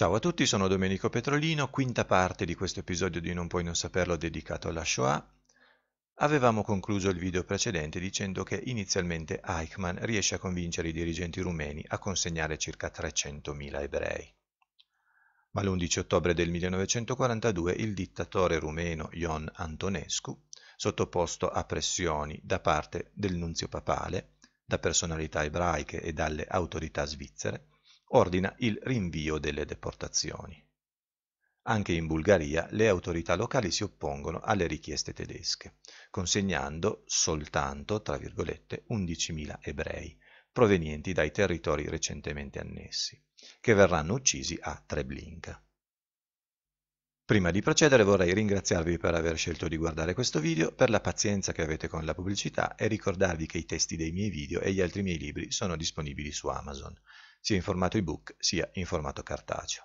Ciao a tutti, sono Domenico Petrolino, quinta parte di questo episodio di Non puoi non saperlo dedicato alla Shoah. Avevamo concluso il video precedente dicendo che inizialmente Eichmann riesce a convincere i dirigenti rumeni a consegnare circa 300.000 ebrei. Ma l'11 ottobre del 1942 il dittatore rumeno Ion Antonescu, sottoposto a pressioni da parte del nunzio papale, da personalità ebraiche e dalle autorità svizzere, ordina il rinvio delle deportazioni. Anche in Bulgaria le autorità locali si oppongono alle richieste tedesche, consegnando soltanto, tra virgolette, 11.000 ebrei, provenienti dai territori recentemente annessi, che verranno uccisi a Treblinka. Prima di procedere vorrei ringraziarvi per aver scelto di guardare questo video, per la pazienza che avete con la pubblicità e ricordarvi che i testi dei miei video e gli altri miei libri sono disponibili su Amazon, sia in formato ebook sia in formato cartaceo.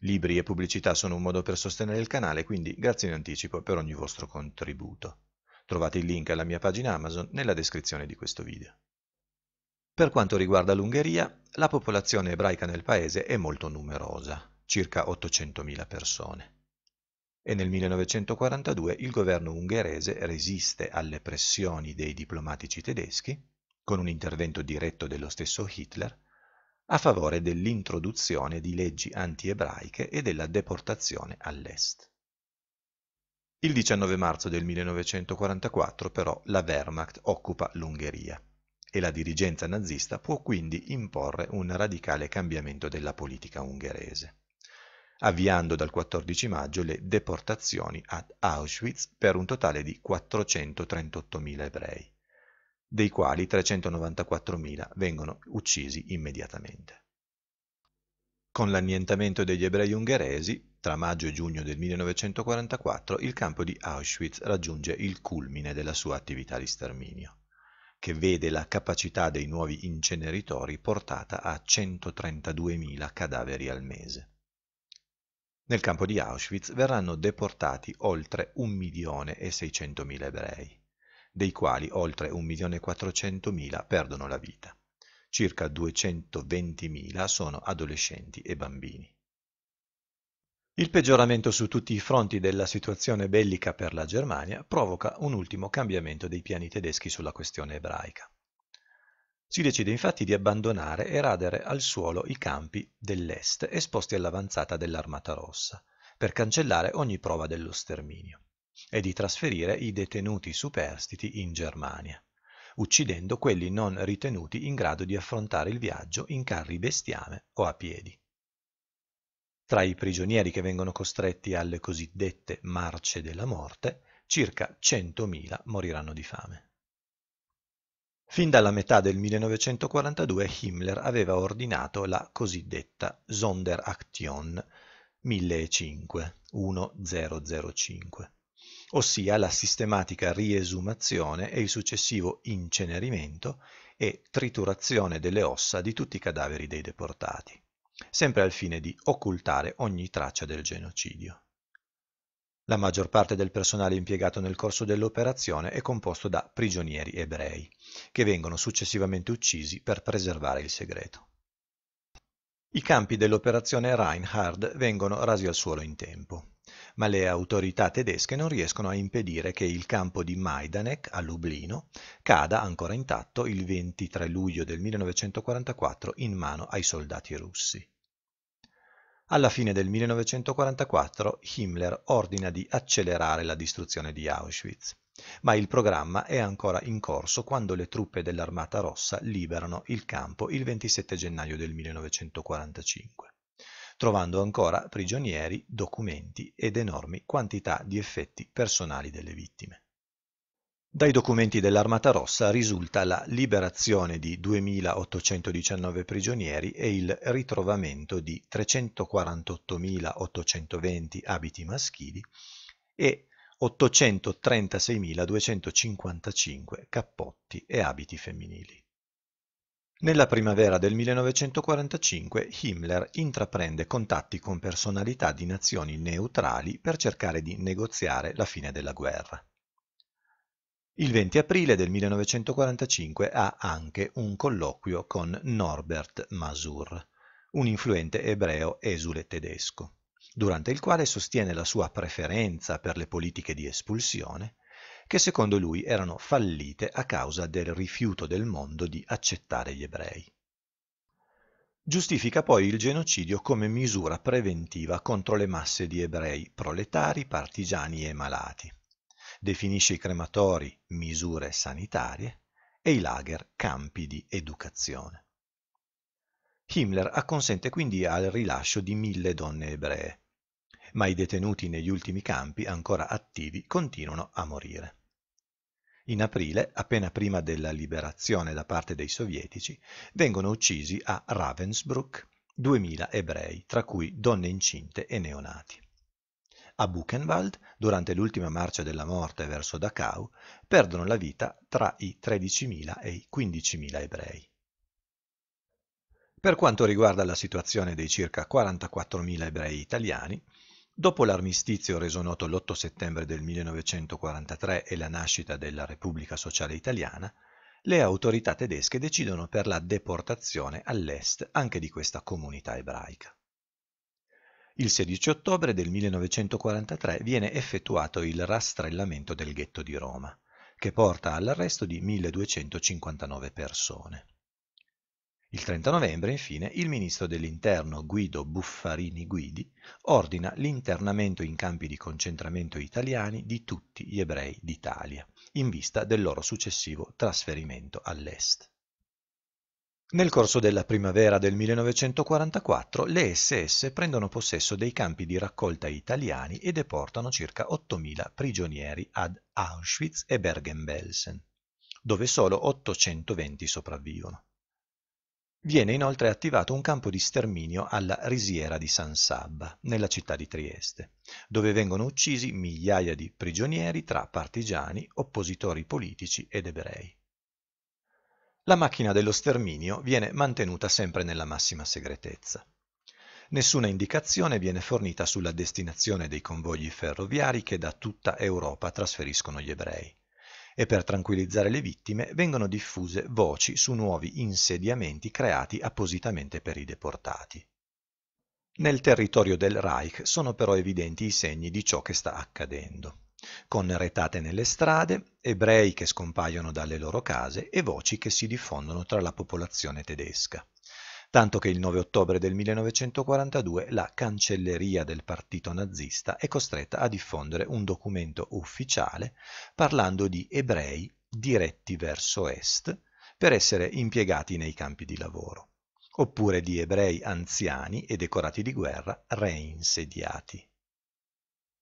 Libri e pubblicità sono un modo per sostenere il canale, quindi grazie in anticipo per ogni vostro contributo. Trovate il link alla mia pagina Amazon nella descrizione di questo video. Per quanto riguarda l'Ungheria, la popolazione ebraica nel paese è molto numerosa, circa 800.000 persone e nel 1942 il governo ungherese resiste alle pressioni dei diplomatici tedeschi, con un intervento diretto dello stesso Hitler, a favore dell'introduzione di leggi anti-ebraiche e della deportazione all'est. Il 19 marzo del 1944 però la Wehrmacht occupa l'Ungheria e la dirigenza nazista può quindi imporre un radicale cambiamento della politica ungherese avviando dal 14 maggio le deportazioni ad Auschwitz per un totale di 438.000 ebrei, dei quali 394.000 vengono uccisi immediatamente. Con l'annientamento degli ebrei ungheresi, tra maggio e giugno del 1944, il campo di Auschwitz raggiunge il culmine della sua attività di sterminio, che vede la capacità dei nuovi inceneritori portata a 132.000 cadaveri al mese. Nel campo di Auschwitz verranno deportati oltre 1.600.000 ebrei, dei quali oltre 1.400.000 perdono la vita. Circa 220.000 sono adolescenti e bambini. Il peggioramento su tutti i fronti della situazione bellica per la Germania provoca un ultimo cambiamento dei piani tedeschi sulla questione ebraica. Si decide infatti di abbandonare e radere al suolo i campi dell'est esposti all'avanzata dell'Armata Rossa, per cancellare ogni prova dello sterminio, e di trasferire i detenuti superstiti in Germania, uccidendo quelli non ritenuti in grado di affrontare il viaggio in carri bestiame o a piedi. Tra i prigionieri che vengono costretti alle cosiddette marce della morte, circa 100.000 moriranno di fame. Fin dalla metà del 1942 Himmler aveva ordinato la cosiddetta Sonderaktion 1005-1005, ossia la sistematica riesumazione e il successivo incenerimento e triturazione delle ossa di tutti i cadaveri dei deportati, sempre al fine di occultare ogni traccia del genocidio. La maggior parte del personale impiegato nel corso dell'operazione è composto da prigionieri ebrei, che vengono successivamente uccisi per preservare il segreto. I campi dell'operazione Reinhard vengono rasi al suolo in tempo, ma le autorità tedesche non riescono a impedire che il campo di Majdanek a Lublino cada ancora intatto il 23 luglio del 1944 in mano ai soldati russi. Alla fine del 1944 Himmler ordina di accelerare la distruzione di Auschwitz, ma il programma è ancora in corso quando le truppe dell'Armata Rossa liberano il campo il 27 gennaio del 1945 trovando ancora prigionieri, documenti ed enormi quantità di effetti personali delle vittime. Dai documenti dell'Armata Rossa risulta la liberazione di 2.819 prigionieri e il ritrovamento di 348.820 abiti maschili e 836.255 cappotti e abiti femminili. Nella primavera del 1945 Himmler intraprende contatti con personalità di nazioni neutrali per cercare di negoziare la fine della guerra. Il 20 aprile del 1945 ha anche un colloquio con Norbert Masur, un influente ebreo esule tedesco, durante il quale sostiene la sua preferenza per le politiche di espulsione, che secondo lui erano fallite a causa del rifiuto del mondo di accettare gli ebrei. Giustifica poi il genocidio come misura preventiva contro le masse di ebrei proletari, partigiani e malati definisce i crematori misure sanitarie e i lager campi di educazione. Himmler acconsente quindi al rilascio di mille donne ebree, ma i detenuti negli ultimi campi ancora attivi continuano a morire. In aprile, appena prima della liberazione da parte dei sovietici, vengono uccisi a Ravensbrück 2000 ebrei, tra cui donne incinte e neonati. A Buchenwald, durante l'ultima marcia della morte verso Dachau, perdono la vita tra i 13.000 e i 15.000 ebrei. Per quanto riguarda la situazione dei circa 44.000 ebrei italiani, dopo l'armistizio reso noto l'8 settembre del 1943 e la nascita della Repubblica Sociale Italiana, le autorità tedesche decidono per la deportazione all'est anche di questa comunità ebraica. Il 16 ottobre del 1943 viene effettuato il rastrellamento del ghetto di Roma, che porta all'arresto di 1259 persone. Il 30 novembre, infine, il ministro dell'Interno Guido Buffarini Guidi ordina l'internamento in campi di concentramento italiani di tutti gli ebrei d'Italia, in vista del loro successivo trasferimento all'est. Nel corso della primavera del 1944 le SS prendono possesso dei campi di raccolta italiani e deportano circa 8.000 prigionieri ad Auschwitz e Bergen-Belsen, dove solo 820 sopravvivono. Viene inoltre attivato un campo di sterminio alla risiera di San Sabba, nella città di Trieste, dove vengono uccisi migliaia di prigionieri tra partigiani, oppositori politici ed ebrei la macchina dello sterminio viene mantenuta sempre nella massima segretezza. Nessuna indicazione viene fornita sulla destinazione dei convogli ferroviari che da tutta Europa trasferiscono gli ebrei e per tranquillizzare le vittime vengono diffuse voci su nuovi insediamenti creati appositamente per i deportati. Nel territorio del Reich sono però evidenti i segni di ciò che sta accadendo con retate nelle strade, ebrei che scompaiono dalle loro case e voci che si diffondono tra la popolazione tedesca. Tanto che il 9 ottobre del 1942 la cancelleria del partito nazista è costretta a diffondere un documento ufficiale parlando di ebrei diretti verso est per essere impiegati nei campi di lavoro, oppure di ebrei anziani e decorati di guerra reinsediati.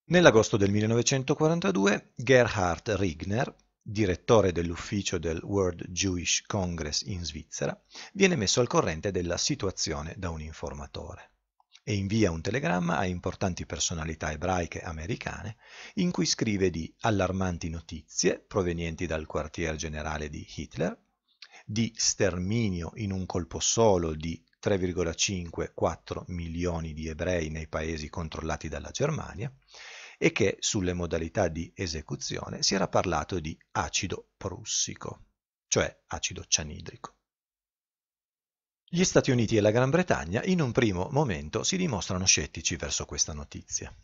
Nell'agosto del 1942 Gerhard Rigner, direttore dell'ufficio del World Jewish Congress in Svizzera, viene messo al corrente della situazione da un informatore e invia un telegramma a importanti personalità ebraiche americane in cui scrive di allarmanti notizie provenienti dal quartier generale di Hitler, di sterminio in un colpo solo di 3,5-4 milioni di ebrei nei paesi controllati dalla Germania e che sulle modalità di esecuzione si era parlato di acido prussico, cioè acido cianidrico. Gli Stati Uniti e la Gran Bretagna in un primo momento si dimostrano scettici verso questa notizia,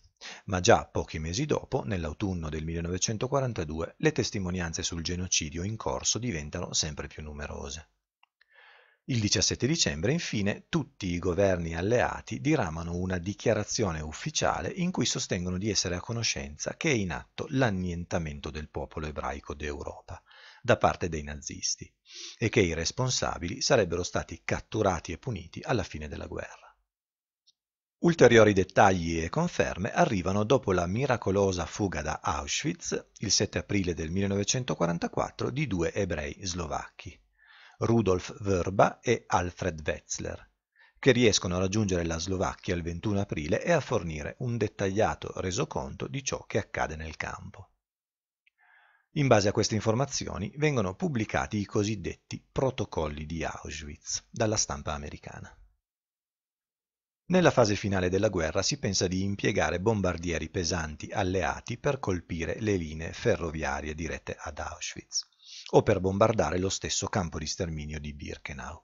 ma già pochi mesi dopo, nell'autunno del 1942, le testimonianze sul genocidio in corso diventano sempre più numerose. Il 17 dicembre, infine, tutti i governi alleati diramano una dichiarazione ufficiale in cui sostengono di essere a conoscenza che è in atto l'annientamento del popolo ebraico d'Europa da parte dei nazisti e che i responsabili sarebbero stati catturati e puniti alla fine della guerra. Ulteriori dettagli e conferme arrivano dopo la miracolosa fuga da Auschwitz il 7 aprile del 1944 di due ebrei slovacchi. Rudolf Verba e Alfred Wetzler, che riescono a raggiungere la Slovacchia il 21 aprile e a fornire un dettagliato resoconto di ciò che accade nel campo. In base a queste informazioni vengono pubblicati i cosiddetti protocolli di Auschwitz dalla stampa americana. Nella fase finale della guerra si pensa di impiegare bombardieri pesanti alleati per colpire le linee ferroviarie dirette ad Auschwitz o per bombardare lo stesso campo di sterminio di Birkenau.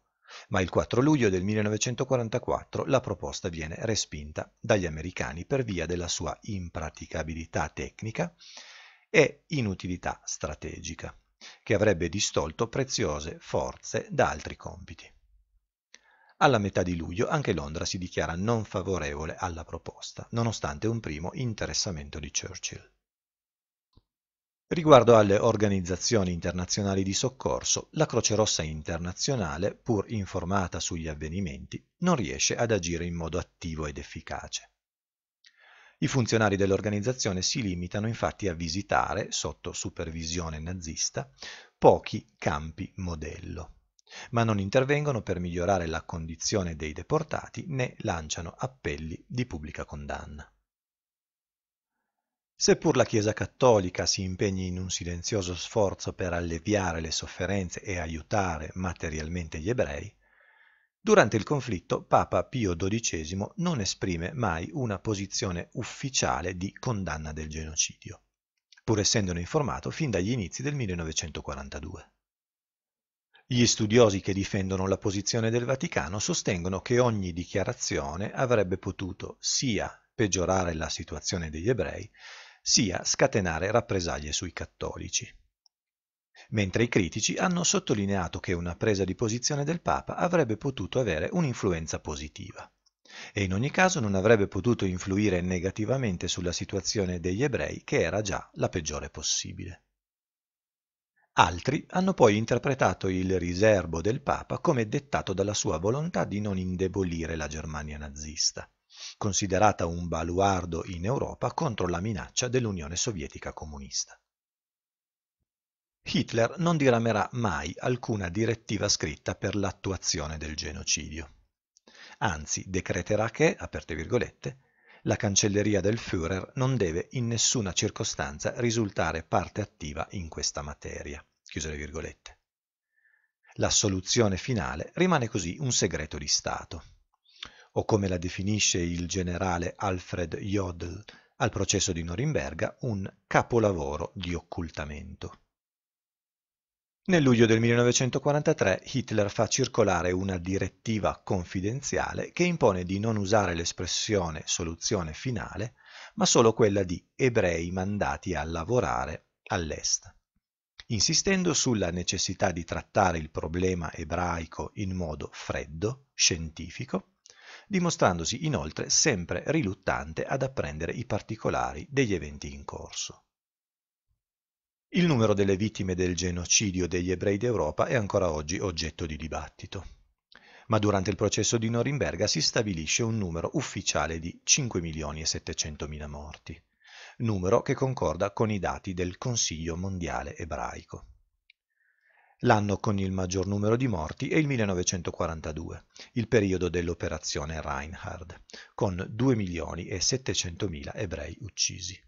Ma il 4 luglio del 1944 la proposta viene respinta dagli americani per via della sua impraticabilità tecnica e inutilità strategica, che avrebbe distolto preziose forze da altri compiti. Alla metà di luglio anche Londra si dichiara non favorevole alla proposta, nonostante un primo interessamento di Churchill. Riguardo alle organizzazioni internazionali di soccorso, la Croce Rossa internazionale, pur informata sugli avvenimenti, non riesce ad agire in modo attivo ed efficace. I funzionari dell'organizzazione si limitano infatti a visitare, sotto supervisione nazista, pochi campi modello, ma non intervengono per migliorare la condizione dei deportati né lanciano appelli di pubblica condanna. Seppur la Chiesa cattolica si impegni in un silenzioso sforzo per alleviare le sofferenze e aiutare materialmente gli ebrei, durante il conflitto Papa Pio XII non esprime mai una posizione ufficiale di condanna del genocidio, pur essendone informato fin dagli inizi del 1942. Gli studiosi che difendono la posizione del Vaticano sostengono che ogni dichiarazione avrebbe potuto sia peggiorare la situazione degli ebrei, sia scatenare rappresaglie sui cattolici. Mentre i critici hanno sottolineato che una presa di posizione del Papa avrebbe potuto avere un'influenza positiva e in ogni caso non avrebbe potuto influire negativamente sulla situazione degli ebrei che era già la peggiore possibile. Altri hanno poi interpretato il riserbo del Papa come dettato dalla sua volontà di non indebolire la Germania nazista considerata un baluardo in Europa contro la minaccia dell'Unione Sovietica comunista. Hitler non diramerà mai alcuna direttiva scritta per l'attuazione del genocidio. Anzi, decreterà che, aperte virgolette, la cancelleria del Führer non deve in nessuna circostanza risultare parte attiva in questa materia. Chiuse virgolette. La soluzione finale rimane così un segreto di Stato o come la definisce il generale Alfred Jodl al processo di Norimberga, un capolavoro di occultamento. Nel luglio del 1943 Hitler fa circolare una direttiva confidenziale che impone di non usare l'espressione soluzione finale, ma solo quella di ebrei mandati a lavorare all'est. Insistendo sulla necessità di trattare il problema ebraico in modo freddo, scientifico, dimostrandosi inoltre sempre riluttante ad apprendere i particolari degli eventi in corso. Il numero delle vittime del genocidio degli ebrei d'Europa è ancora oggi oggetto di dibattito ma durante il processo di Norimberga si stabilisce un numero ufficiale di 5 milioni e 700 mila morti, numero che concorda con i dati del Consiglio mondiale ebraico l'anno con il maggior numero di morti è il 1942, il periodo dell'operazione Reinhard, con 2 milioni e 700 mila ebrei uccisi.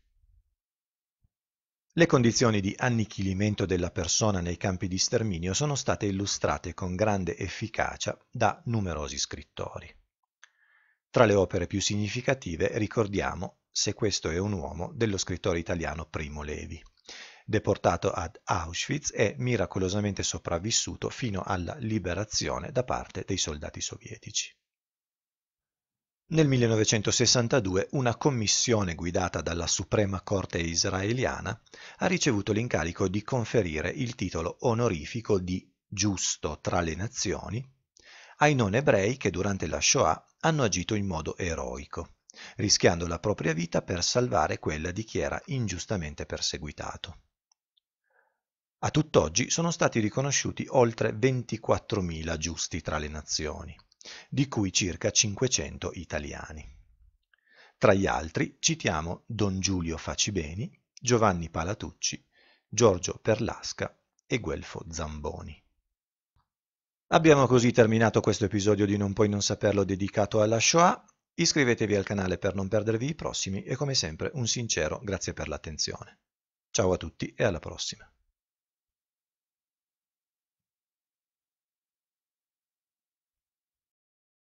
Le condizioni di annichilimento della persona nei campi di sterminio sono state illustrate con grande efficacia da numerosi scrittori. Tra le opere più significative ricordiamo Se questo è un uomo dello scrittore italiano Primo Levi, deportato ad Auschwitz e miracolosamente sopravvissuto fino alla liberazione da parte dei soldati sovietici. Nel 1962 una commissione guidata dalla Suprema Corte israeliana ha ricevuto l'incarico di conferire il titolo onorifico di giusto tra le nazioni ai non ebrei che durante la Shoah hanno agito in modo eroico, rischiando la propria vita per salvare quella di chi era ingiustamente perseguitato. A tutt'oggi sono stati riconosciuti oltre 24.000 giusti tra le nazioni, di cui circa 500 italiani. Tra gli altri citiamo Don Giulio Facibeni, Giovanni Palatucci, Giorgio Perlasca e Guelfo Zamboni. Abbiamo così terminato questo episodio di Non puoi non saperlo dedicato alla Shoah. Iscrivetevi al canale per non perdervi i prossimi e come sempre un sincero grazie per l'attenzione. Ciao a tutti e alla prossima.